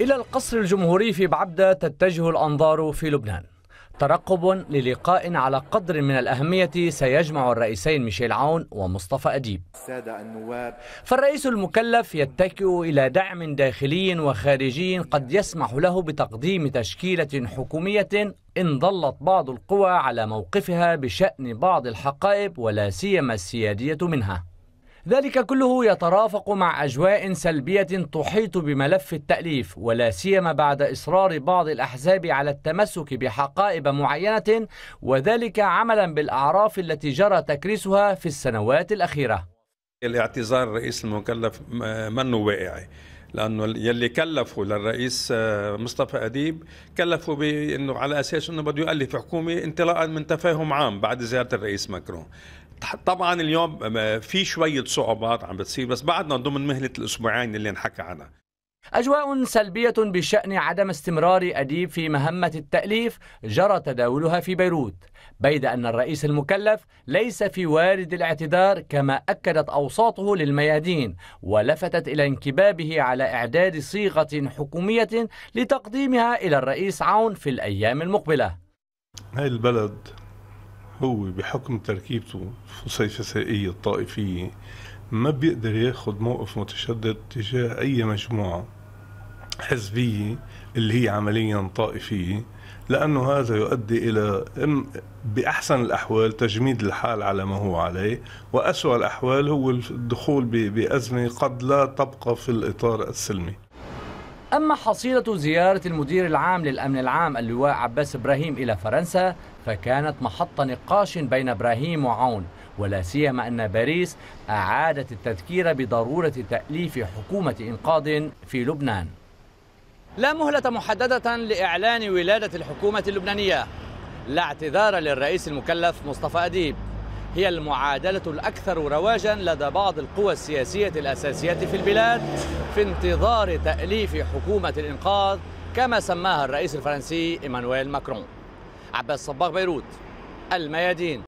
إلى القصر الجمهوري في بعبدة تتجه الأنظار في لبنان ترقب للقاء على قدر من الأهمية سيجمع الرئيسين ميشيل عون ومصطفى أديب السادة النواب فالرئيس المكلف يتكئ إلى دعم داخلي وخارجي قد يسمح له بتقديم تشكيلة حكومية إن ظلت بعض القوى على موقفها بشأن بعض الحقائب ولا سيما السيادية منها ذلك كله يترافق مع أجواء سلبية تحيط بملف التأليف ولا سيما بعد إصرار بعض الأحزاب على التمسك بحقائب معينة وذلك عملا بالأعراف التي جرى تكريسها في السنوات الأخيرة الاعتذار الرئيس المكلف منه واقعي لانه يلي كلفوا للرئيس آه، مصطفى اديب كلفوا بانه على اساس انه بده يؤلف حكومه انطلاقا من تفاهم عام بعد زياره الرئيس ماكرون طبعا اليوم في شويه صعوبات عم بتصير بس بعدنا ضمن مهله الاسبوعين اللي انحكى عنها أجواء سلبية بشأن عدم استمرار أديب في مهمة التأليف جرى تداولها في بيروت بيد أن الرئيس المكلف ليس في وارد الاعتذار كما أكدت أوساطه للميادين ولفتت إلى انكبابه على إعداد صيغة حكومية لتقديمها إلى الرئيس عون في الأيام المقبلة هاي البلد هو بحكم تركيبته الفسيفسائية الطائفية ما بيقدر ياخد موقف متشدد تجاه أي مجموعة حزبية اللي هي عمليا طائفية لأنه هذا يؤدي إلى بأحسن الأحوال تجميد الحال على ما هو عليه وأسوأ الأحوال هو الدخول بأزمة قد لا تبقى في الإطار السلمي أما حصيلة زيارة المدير العام للأمن العام اللواء عباس إبراهيم إلى فرنسا فكانت محط نقاش بين إبراهيم وعون ولا سيما أن باريس أعادت التذكير بضرورة تأليف حكومة إنقاذ في لبنان لا مهلة محددة لإعلان ولادة الحكومة اللبنانية لا اعتذار للرئيس المكلف مصطفى أديب هي المعادلة الأكثر رواجا لدى بعض القوى السياسية الأساسية في البلاد في انتظار تأليف حكومة الإنقاذ كما سماها الرئيس الفرنسي إيمانويل ماكرون عباس صباغ بيروت الميادين